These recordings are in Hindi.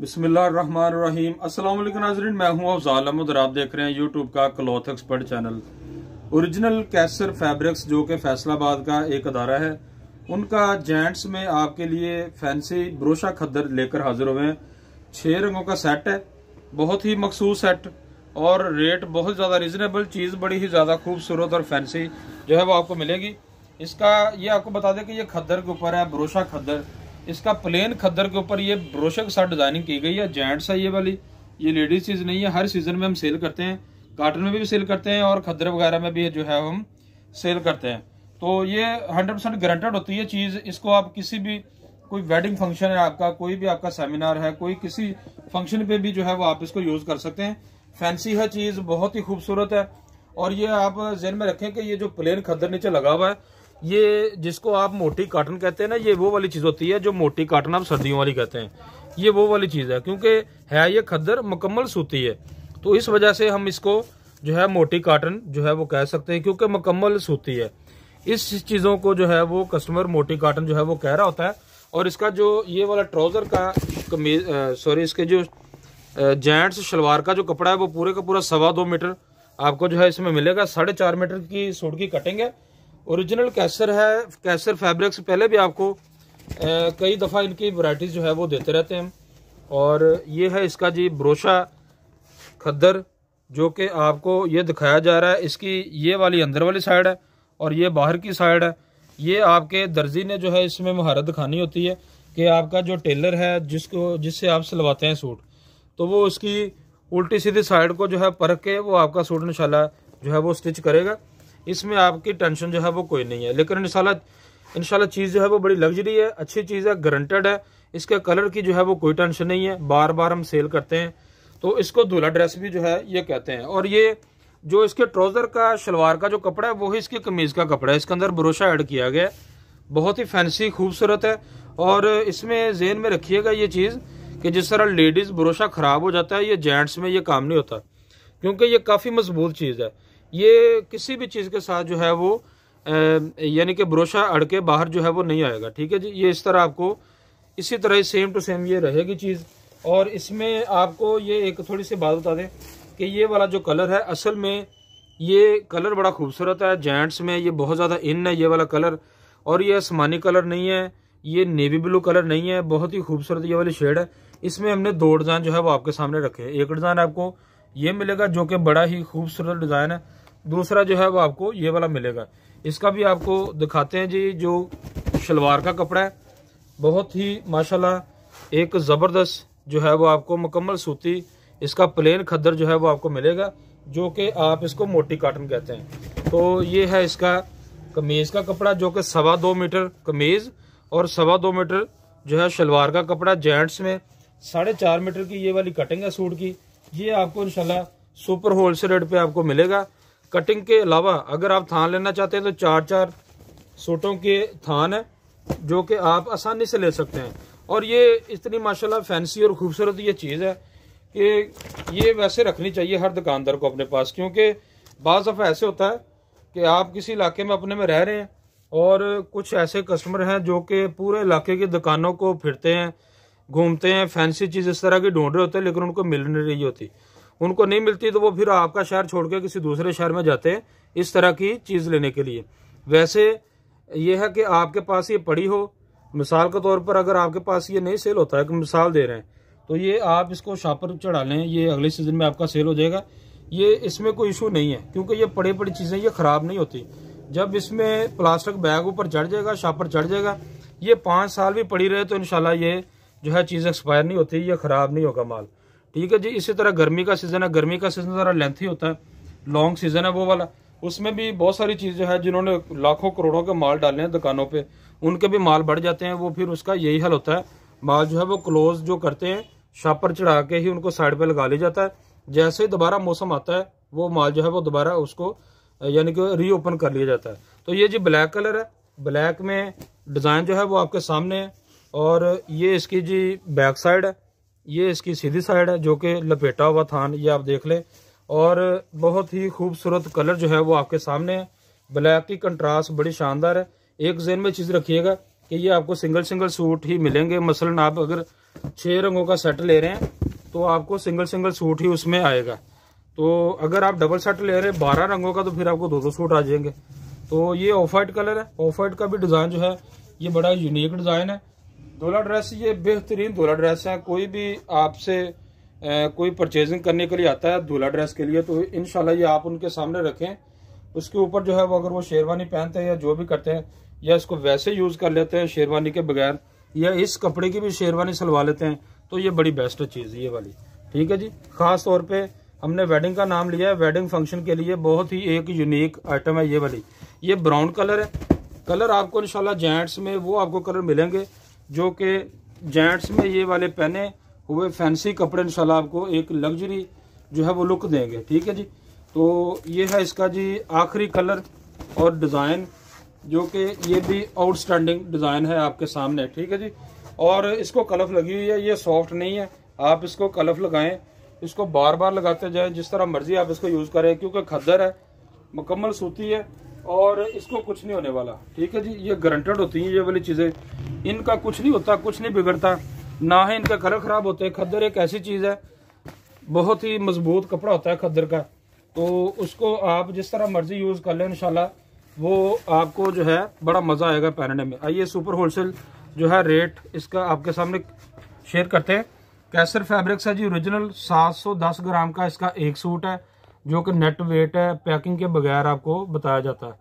बिसमीम असल नाजरीन मैं हूँ अफजाल अहमद और आप देख रहे हैं यूट्यूब का cloth expert channel original Kaiser fabrics जो कि फैसलाबाद का एक अदारा है उनका जेंट्स में आपके लिए फैंसी ब्रोशा खद्दर लेकर हाजिर हुए हैं छः रंगों का सेट है बहुत ही मखसूस सेट और रेट बहुत ज़्यादा रिजनेबल चीज़ बड़ी ही ज़्यादा खूबसूरत और फैंसी जो है वो आपको मिलेगी इसका ये आपको बता दें कि ये खद्दर के ऊपर है ब्रोशा खद्दर इसका प्लेन खद्दर के ऊपर ये ब्रोशक सा डिजाइनिंग की गई है जेंट्स है ये वाली ये लेडीज चीज नहीं है हर सीजन में हम सेल करते हैं कार्टन में भी सेल करते हैं और खद्दर वगैरह में भी जो है हम सेल करते हैं तो ये हंड्रेड परसेंट गारंटेड होती है चीज़ इसको आप किसी भी कोई वेडिंग फंक्शन है आपका कोई भी आपका सेमिनार है कोई किसी फंक्शन पे भी जो है वो आप इसको यूज़ कर सकते हैं फैंसी है चीज़ बहुत ही खूबसूरत है और ये आप जेन में रखें कि ये जो प्लेन खद्दर नीचे लगा हुआ है ये जिसको आप मोटी काटन कहते हैं ना ये वो वाली चीज़ होती है जो मोटी काटन आप सर्दियों वाली कहते हैं ये वो वाली चीज़ है क्योंकि है ये खद्दर मुकम्मल सूती है तो इस वजह से हम इसको जो है मोटी काटन जो है वो कह सकते हैं क्योंकि मुकम्मल सूती है इस चीज़ों को जो है वो कस्टमर मोटी काटन जो है वो कह रहा होता है और इसका जो ये वाला ट्राउज़र का कमीज सॉरी इसके जो जेंट्स शलवार का जो कपड़ा है वो पूरे का पूरा सवा दो मीटर आपको जो है इसमें मिलेगा साढ़े चार मीटर की सूट की कटिंग है ओरिजिनल कैसर है कैसर फैब्रिक से पहले भी आपको ए, कई दफ़ा इनकी वैरायटीज़ जो है वो देते रहते हैं और ये है इसका जी ब्रोशा खद्दर जो कि आपको ये दिखाया जा रहा है इसकी ये वाली अंदर वाली साइड है और ये बाहर की साइड है ये आपके दर्जी ने जो है इसमें महारत दिखानी होती है कि आपका जो टेलर है जिसको जिससे आप सिलवाते हैं सूट तो वो उसकी उल्टी सीधी साइड को जो है परख के वो आपका सूट इन जो है वो स्टिच करेगा इसमें आपकी टेंशन जो है वो कोई नहीं है लेकिन इनशाला इनशाला चीज़ जो है वो बड़ी लग्जरी है अच्छी चीज़ है गारंटेड है इसके कलर की जो है वो कोई टेंशन नहीं है बार बार हम सेल करते हैं तो इसको दूल्हा ड्रेस भी जो है ये कहते हैं और ये जो इसके ट्राउज़र का शलवार का जो कपड़ा है वो ही इसकी कमीज़ का कपड़ा है इसके अंदर भरोसा ऐड किया गया है बहुत ही फैंसी खूबसूरत है और इसमें जेन में रखिएगा ये चीज़ कि जिस तरह लेडीज़ भरोसा ख़राब हो जाता है ये जेंट्स में ये काम नहीं होता क्योंकि ये काफ़ी मजबूत चीज़ है ये किसी भी चीज़ के साथ जो है वो यानी कि ब्रोशा अड़ के बाहर जो है वो नहीं आएगा ठीक है जी ये इस तरह आपको इसी तरह सेम टू सेम ये रहेगी चीज़ और इसमें आपको ये एक थोड़ी सी बात बता दें कि ये वाला जो कलर है असल में ये कलर बड़ा खूबसूरत है जेंट्स में ये बहुत ज़्यादा इन है ये वाला कलर और ये आसमानी कलर नहीं है ये नेवी ब्लू कलर नहीं है बहुत ही खूबसूरत ये वाली शेड है इसमें हमने दो डिज़ाइन जो है वो आपके सामने रखे हैं एक डिज़ाइन आपको ये मिलेगा जो कि बड़ा ही खूबसूरत डिज़ाइन है दूसरा जो है वो आपको ये वाला मिलेगा इसका भी आपको दिखाते हैं जी जो शलवार का कपड़ा है बहुत ही माशाल्लाह एक ज़बरदस्त जो है वो आपको मुकम्मल सूती इसका प्लेन खद्दर जो है वो आपको मिलेगा जो कि आप इसको मोटी काटन कहते हैं तो ये है इसका कमीज़ का कपड़ा जो कि सवा दो मीटर कमीज़ और सवा दो मीटर जो है शलवार का कपड़ा जेंट्स में साढ़े चार मीटर की ये वाली कटिंग है सूट की ये आपको इंशाल्लाह सुपर होलसेल रेट पे आपको मिलेगा कटिंग के अलावा अगर आप थान लेना चाहते हैं तो चार चार सूटों के थान है जो कि आप आसानी से ले सकते हैं और ये इतनी माशाल्लाह फैंसी और खूबसूरत ये चीज़ है कि ये वैसे रखनी चाहिए हर दुकानदार को अपने पास क्योंकि बाज़ दफ़ा ऐसे होता है कि आप किसी इलाके में अपने में रह रहे हैं और कुछ ऐसे कस्टमर हैं जो कि पूरे इलाके की दुकानों को फिरते हैं घूमते हैं फैंसी चीज़ इस तरह की ढूंढ रहे होते हैं लेकिन उनको मिल नहीं रही होती उनको नहीं मिलती तो वो फिर आपका शहर छोड़ के किसी दूसरे शहर में जाते हैं इस तरह की चीज़ लेने के लिए वैसे ये है कि आपके पास ये पड़ी हो मिसाल के तौर पर अगर आपके पास ये नहीं सेल होता है कि मिसाल दे रहे हैं तो ये आप इसको शापर चढ़ा लें ये अगले सीज़न में आपका सेल हो जाएगा ये इसमें कोई इशू नहीं है क्योंकि ये पड़ी बड़ी चीज़ें ये ख़राब नहीं होती जब इसमें प्लास्टिक बैग ऊपर चढ़ जाएगा शापर चढ़ जाएगा ये पाँच साल भी पड़ी रहे तो इन ये जो है चीज़ एक्सपायर नहीं होती ये ख़राब नहीं होगा माल ठीक है जी इसी तरह गर्मी का सीज़न है गर्मी का सीज़न ज़रा लेंथी होता है लॉन्ग सीज़न है वो वाला उसमें भी बहुत सारी चीज़ें हैं जिन्होंने लाखों करोड़ों के माल डाले हैं दुकानों पे उनके भी माल बढ़ जाते हैं वो फिर उसका यही हल होता है माल जो है वो क्लोज जो करते हैं शापर चढ़ा के ही उनको साइड पर लगा लिया जाता है जैसे ही दोबारा मौसम आता है वो माल जो है वो दोबारा उसको यानी कि रीओपन कर लिया जाता है तो ये जी ब्लैक कलर है ब्लैक में डिज़ाइन जो है वो आपके सामने है और ये इसकी जी बैक साइड है ये इसकी सीधी साइड है जो कि लपेटा हुआ थान ये आप देख लें और बहुत ही खूबसूरत कलर जो है वो आपके सामने है ब्लैक की कंट्रास्ट बड़ी शानदार है एक जेन में चीज़ रखिएगा कि ये आपको सिंगल सिंगल सूट ही मिलेंगे मसलन आप अगर छः रंगों का सेट ले रहे हैं तो आपको सिंगल सिंगल सूट ही उसमें आएगा तो अगर आप डबल सेट ले रहे हैं बारह रंगों का तो फिर आपको दो दो सूट आ जाएंगे तो ये ऑफ वाइट कलर है ऑफ वाइट का भी डिज़ाइन जो है ये बड़ा यूनिक डिज़ाइन है दोला ड्रेस ये बेहतरीन दोला ड्रेस है कोई भी आपसे कोई परचेजिंग करने के लिए आता है धोला ड्रेस के लिए तो इन ये आप उनके सामने रखें उसके ऊपर जो है वो अगर वो शेरवानी पहनते हैं या जो भी करते हैं या इसको वैसे यूज़ कर लेते हैं शेरवानी के बगैर या इस कपड़े की भी शेरवानी सिलवा लेते हैं तो ये बड़ी बेस्ट चीज़ है ये वाली ठीक है जी ख़ास तौर पे हमने वेडिंग का नाम लिया है वेडिंग फंक्शन के लिए बहुत ही एक यूनिक आइटम है ये वाली ये ब्राउन कलर है कलर आपको इनशाला जेंट्स में वो आपको कलर मिलेंगे जो कि जेंट्स में ये वाले पहने हुए फैंसी कपड़े इंशाल्लाह आपको एक लग्जरी जो है वो लुक देंगे ठीक है जी तो ये है इसका जी आखिरी कलर और डिज़ाइन जो कि ये भी आउटस्टैंडिंग डिज़ाइन है आपके सामने ठीक है जी और इसको कलफ लगी हुई है ये सॉफ्ट नहीं है आप इसको कलफ लगाएं इसको बार बार लगाते जाएं जिस तरह मर्जी आप इसको यूज़ करें क्योंकि खद्दर है मुकम्मल सूती है और इसको कुछ नहीं होने वाला ठीक है जी ये गारंटेड होती हैं ये वाली चीज़ें इनका कुछ नहीं होता कुछ नहीं बिगड़ता ना ही इनका कलर ख़राब होते हैं खद्दर एक ऐसी चीज़ है बहुत ही मजबूत कपड़ा होता है खद्दर का तो उसको आप जिस तरह मर्जी यूज़ कर लें इन वो आपको जो है बड़ा मज़ा आएगा पहनने में आइए सुपर होलसेल जो है रेट इसका आपके सामने शेयर करते हैं कैसर फैब्रिक्स है जी ओरिजिनल 710 ग्राम का इसका एक सूट है जो कि नेट वेट है पैकिंग के बगैर आपको बताया जाता है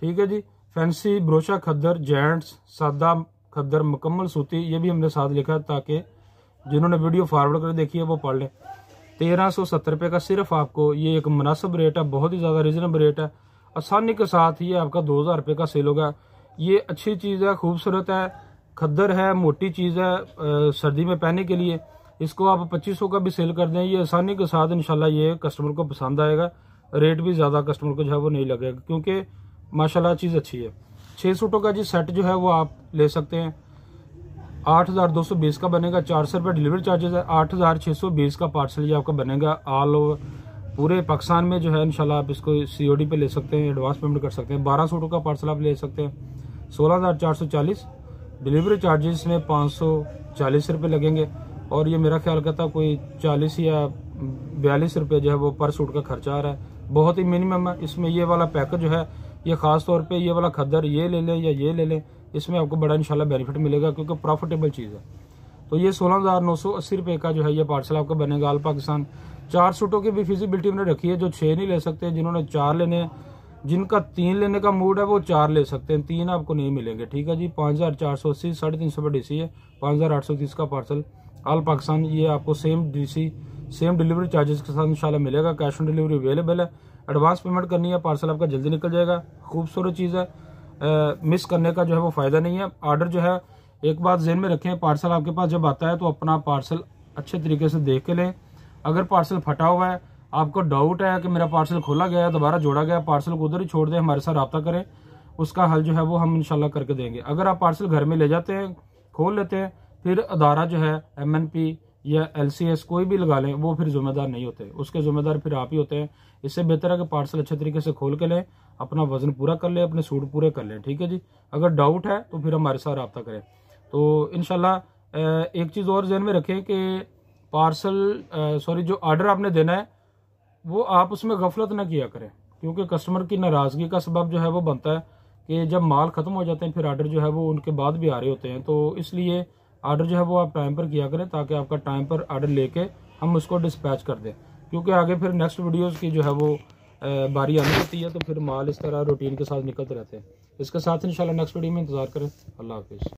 ठीक है जी फैंसी ब्रोशा खद्दर जेंट्स सादा खद्दर मुकम्मल सूती ये भी हमने साथ लिखा है ताकि जिन्होंने वीडियो फॉरवर्ड कर देखी है वो पढ़ लें तेरह सौ सत्तर रुपये का सिर्फ आपको ये एक मुनासिब रेट है बहुत ही ज़्यादा रिजनेबल रेट है आसानी के साथ ये आपका दो हज़ार रुपये का सेल होगा ये अच्छी चीज़ है खूबसूरत है खद्दर है मोटी चीज़ है सर्दी में पहनने के लिए इसको आप पच्चीस का भी सेल कर दें ये आसानी के साथ इंशाल्लाह ये कस्टमर को पसंद आएगा रेट भी ज़्यादा कस्टमर को जो है वो नहीं लगेगा क्योंकि माशाल्लाह चीज़ अच्छी है छः सूटों का जी सेट जो है वो आप ले सकते हैं आठ हज़ार दो सौ बीस का बनेगा चार सौ रुपये डिलीवरी चार्जेज है आठ हज़ार छः सौ बीस का पार्सल ये आपका बनेगा ऑल ओवर पूरे पाकिस्तान में जो है इनशाला आप इसको सी ओ डी पर ले सकते हैं एडवांस पेमेंट कर सकते हैं बारह सूटों का पार्सल आप ले सकते हैं सोलह हज़ार चार सौ चालीस डिलीवरी चार्जेस में पाँच सौ चालीस रुपये लगेंगे और ये मेरा ख्याल करता कोई चालीस या बयालीस रुपये जो है वो पर सूट का खर्चा आ रहा है बहुत ही मिनिमम है इसमें ये वाला पैकेज जो है ये ख़ास तौर पे ये वाला खद्दर ये ले लें या ये ले लें इसमें आपको बड़ा इंशाल्लाह बेनिफिट मिलेगा क्योंकि प्रॉफिटेबल चीज़ है तो ये सोलह हज़ार नौ सौ अस्सी रुपये का जो है ये पार्सल आपका बनेगा आल पाकिस्तान चार सूटों की भी फिजिबिलिटी हमने रखी है जो छः नहीं ले सकते जिन्होंने चार लेने हैं जिनका तीन लेने का मूड है वो चार ले सकते हैं तीन आपको नहीं मिलेंगे ठीक है जी पाँच हज़ार चार सौ अस्सी साढ़े तीन सौ पर डी सी है पाँच हज़ार आठ सौ तीस का पार्सल आल पाकिस्तान ये आपको same DC same delivery charges के साथ इंशाल्लाह मिलेगा कैश ऑन डिलीवरी अवेलेबल है एडवांस पेमेंट करनी है पार्सल आपका जल्दी निकल जाएगा खूबसूरत चीज़ है मिस करने का जो है वो फ़ायदा नहीं है आर्डर जो है एक बात जहन में रखें पार्सल आपके पास जब आता है तो अपना पार्सल अच्छे तरीके से देख के लें अगर पार्सल फटा हुआ है आपको डाउट है कि मेरा पार्सल खोला गया है दोबारा जोड़ा गया पार्सल को उधर ही छोड़ दें हमारे साथ रबा करें उसका हल जो है वो हम इंशाल्लाह करके देंगे अगर आप पार्सल घर में ले जाते हैं खोल लेते हैं फिर अदारा जो है पी या एस कोई भी लगा लें वो फिर जिम्मेदार नहीं होते उसके जिम्मेदार फिर आप ही होते हैं इससे बेहतर है कि पार्सल अच्छे तरीके से खोल के लें अपना वजन पूरा कर लें अपने सूट पूरे कर लें ठीक है जी अगर डाउट है तो फिर हमारे साथ रबता करें तो इन एक चीज़ और जहन में रखें कि पार्सल सॉरी जो आर्डर आपने देना है वो आप उसमें गफलत ना किया करें क्योंकि कस्टमर की नाराज़गी का सबब जो है वो बनता है कि जब माल ख़त्म हो जाते हैं फिर आर्डर जो है वो उनके बाद भी आ रहे होते हैं तो इसलिए ऑर्डर जो है वो आप टाइम पर किया करें ताकि आपका टाइम पर ऑर्डर लेके हम उसको डिस्पैच कर दें क्योंकि आगे फिर नेक्स्ट वीडियोस की जो है वो बारी आनी होती है तो फिर माल इस तरह रूटीन के साथ निकलते रहते हैं इसके साथ इंशाल्लाह नेक्स्ट वीडियो में इंतज़ार करें अल्लाह हाफिज़